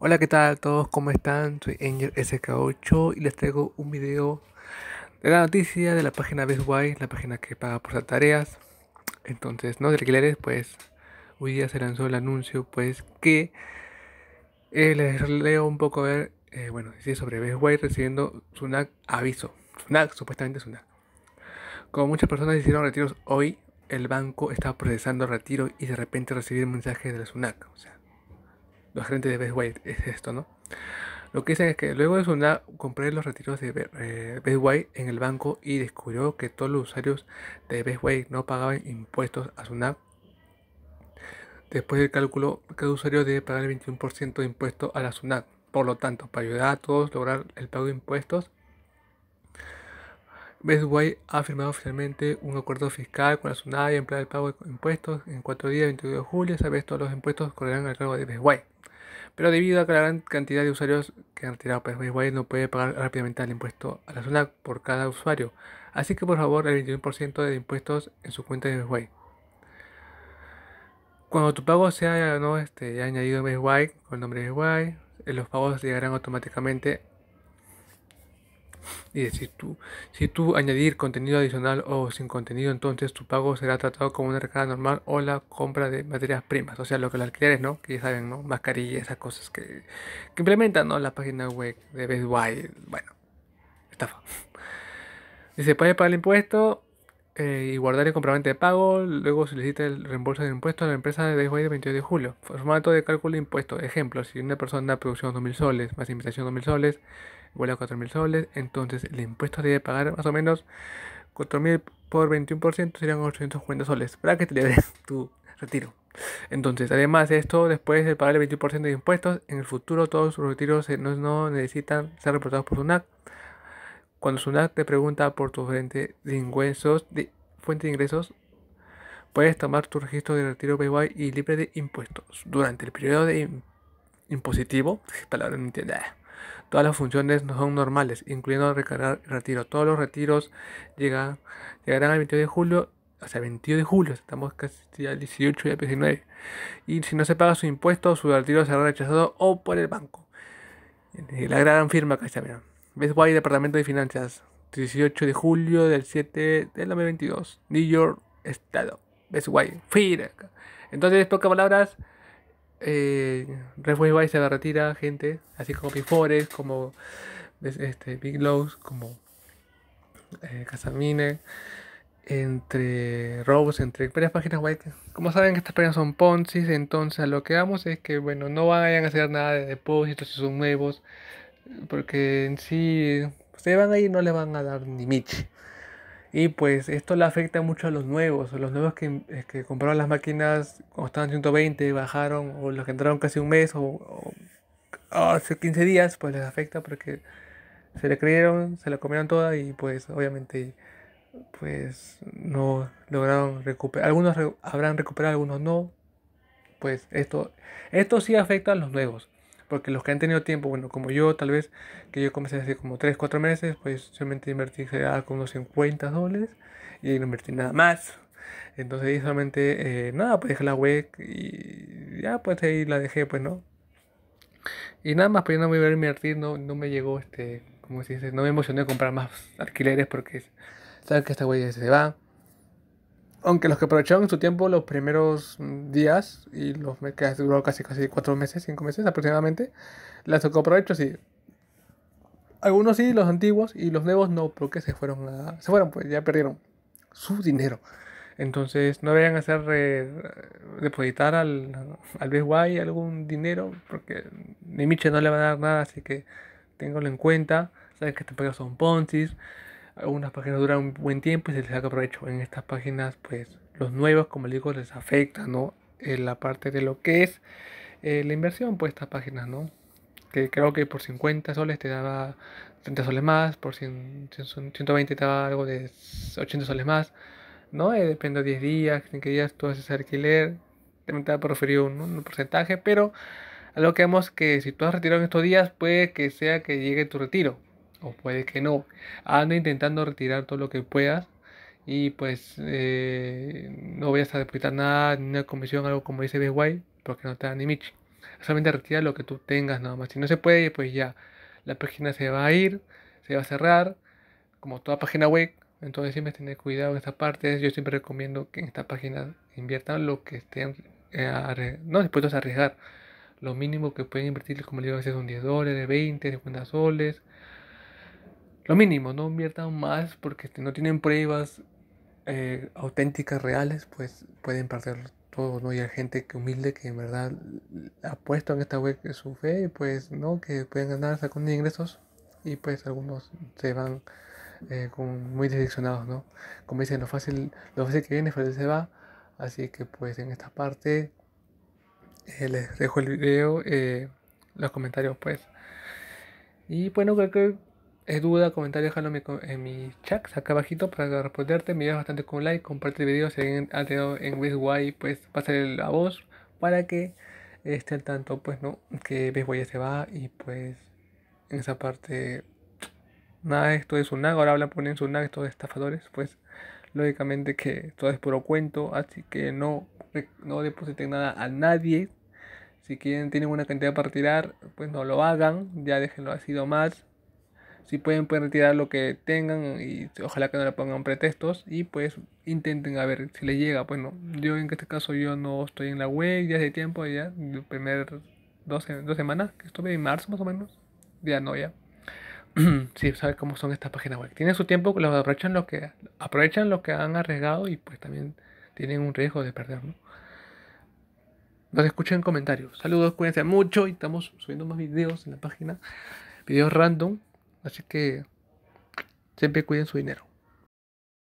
Hola, ¿qué tal todos? ¿Cómo están? Soy Angel SK8 y les traigo un video de la noticia de la página BestWise, la página que paga por las tareas. Entonces, no de alquileres, pues hoy día se lanzó el anuncio, pues que eh, les leo un poco a ver, eh, bueno, dice sobre BestWise recibiendo SUNAC aviso. SUNAC, supuestamente SUNAC. Como muchas personas hicieron retiros hoy, el banco está procesando retiro y de repente recibir mensaje de la SUNAC. O sea, los gerentes de Best way es esto, ¿no? Lo que dicen es que luego de una compré los retiros de eh, Best en el banco y descubrió que todos los usuarios de Best way no pagaban impuestos a SUNAT. Después del cálculo, cada usuario debe pagar el 21% de impuestos a la SUNAT. Por lo tanto, para ayudar a todos a lograr el pago de impuestos, BestWay ha firmado oficialmente un acuerdo fiscal con la Zona y plan el pago de impuestos en 4 días, 22 de julio. Sabes, todos los impuestos correrán al cargo de BestWay. Pero debido a que la gran cantidad de usuarios que han retirado pues, Best no puede pagar rápidamente el impuesto a la zona por cada usuario. Así que por favor, el 21% de impuestos en su cuenta de BestWay. Cuando tu pago sea ¿no? Este, añadido en Best con el nombre de Best eh, los pagos llegarán automáticamente y decir tú, si tú añadir contenido adicional o sin contenido, entonces tu pago será tratado como una recarga normal o la compra de materias primas. O sea, lo que los alquileres, ¿no? Que ya saben, ¿no? Mascarillas, esas cosas que, implementan, ¿no? La página web de Best Bueno, estafa. Dice, puede pagar el impuesto eh, y guardar el comprobante de pago. Luego solicita el reembolso del impuesto a la empresa de Best del 22 de julio. Formato de cálculo de impuesto. Ejemplo, si una persona produce 2.000 soles más invitación 2.000 soles Vuelve a 4.000 soles, entonces el impuesto debe pagar más o menos 4.000 por 21% serían 840 soles, para que te le tu retiro. Entonces, además de esto, después de pagar el 21% de impuestos, en el futuro todos sus retiros no, necesitan ser reportados por SUNAC. Cuando SUNAC te pregunta por tu fuente de ingresos, de, fuente de ingresos puedes tomar tu registro de retiro BY y libre de impuestos durante el periodo de impositivo, palabra no entiendo, ah, Todas las funciones no son normales, incluyendo recargar retiro. Todos los retiros llegan, llegarán al 22 de julio, o sea, 22 de julio, estamos casi al 18 y al 19. Y si no se paga su impuesto, su retiro será rechazado o por el banco. Eh, la gran firma que está, mira. Best Buy, Departamento de Finanzas, 18 de julio del 7 del 2022, New York, Estado. Best Buy, FIRA. Entonces, pocas palabras eh, y se retira gente, así como Pifores, como este, Big Lows, como eh, Casamine, entre Robos, entre varias páginas white Como saben, que estas páginas son Ponzi, entonces lo que vamos es que, bueno, no vayan a hacer nada de depósitos si son nuevos, porque en sí, se van ahí no le van a dar ni michi. Y pues esto le afecta mucho a los nuevos, los nuevos eh, que, compraron las máquinas cuando estaban 120, bajaron, o los que entraron casi un mes o, hace 15 días, pues les afecta porque se le creyeron, se la comieron toda y pues obviamente pues no lograron recuperar. Algunos habrán recuperado, algunos no. Pues esto, esto sí afecta a los nuevos. Porque los que han tenido tiempo, bueno, como yo, tal vez, que yo comencé hace como 3, 4 meses, pues solamente invertí como con unos 50 dólares y no invertí nada más. Entonces, ahí solamente, eh, nada, pues dejé la web y ya, pues ahí la dejé, pues, ¿no? Y nada más, pues yo no me iba a invertir, no, no me llegó, este, como se dice, no me emocioné comprar más alquileres porque ¿sabes? que esta web se va aunque los que aprovecharon su tiempo los primeros mm, días y los que duró casi, casi cuatro meses, cinco meses aproximadamente, las tocó provecho, sí. Algunos sí, los antiguos, y los nuevos no, porque se fueron a, Se fueron, pues ya perdieron su dinero. Entonces no vayan a hacer depositar al, al algún dinero, porque ni Miche no le va a dar nada, así que ténganlo en cuenta. sabes que te pagos son Ponzi algunas páginas duran un buen tiempo y se les saca provecho. En estas páginas, pues los nuevos, como les digo, les afecta, ¿no? En eh, la parte de lo que es eh, la inversión, pues estas páginas, ¿no? Que creo que por 50 soles te daba 30 soles más, por 120 te daba algo de 80 soles más, ¿no? Eh, depende de 10 días, en días tú haces alquiler, también te va a preferir un, porcentaje, pero algo que vemos que si tú has retirado en estos días, puede que sea que llegue tu retiro o puede que no. Anda intentando retirar todo lo que puedas y pues eh, no vayas a depositar nada, ni una comisión, algo como dice guay, porque no te da ni michi. Solamente retira lo que tú tengas nada más. Si no se puede, pues ya la página se va a ir, se va a cerrar, como toda página web. Entonces siempre tener cuidado en esta parte Yo siempre recomiendo que en esta página inviertan lo que estén eh, no dispuestos a arriesgar. Lo mínimo que pueden invertir, como le digo, a veces son 10 dólares, 20, 50 soles lo mínimo, no inviertan más porque si no tienen pruebas eh, auténticas, reales, pues pueden perder todo, ¿no? Y hay gente que humilde que en verdad ha puesto en esta web su fe pues, ¿no? Que pueden ganar, sacando ingresos y pues algunos se van eh, muy decepcionados, ¿no? Como dicen, lo fácil, lo fácil que viene, fácil se va. Así que pues en esta parte eh, les dejo el video, los comentarios pues. Y bueno, creo que es duda, comentario, déjalo en mi, chat, acá abajito para responderte. Me ayuda bastante con like, comparte el video. Si alguien ha tenido en pues pásale la voz para que esté al tanto, pues no, que Wii ya se va y pues en esa parte nada esto es un nag, ahora hablan ponen su nag estos estafadores, pues lógicamente que todo es puro cuento, así que no, no depositen nada a nadie. Si quieren, tienen una cantidad para tirar, pues no lo hagan, ya déjenlo así nomás si pueden, pueden retirar lo que tengan y ojalá que no le pongan pretextos y pues intenten a ver si le llega. Bueno, yo en este caso yo no estoy en la web ya hace tiempo, ya, primer dos, semanas, que estuve en marzo más o menos, ya no, ya. sí, saben cómo son estas páginas web. Tienen su tiempo, aprovechan lo que aprovechan lo que han arriesgado y pues también tienen un riesgo de perder, ¿no? Nos escuchen comentarios. Saludos, cuídense mucho y estamos subiendo más videos en la página. Videos random Así que siempre cuiden su dinero.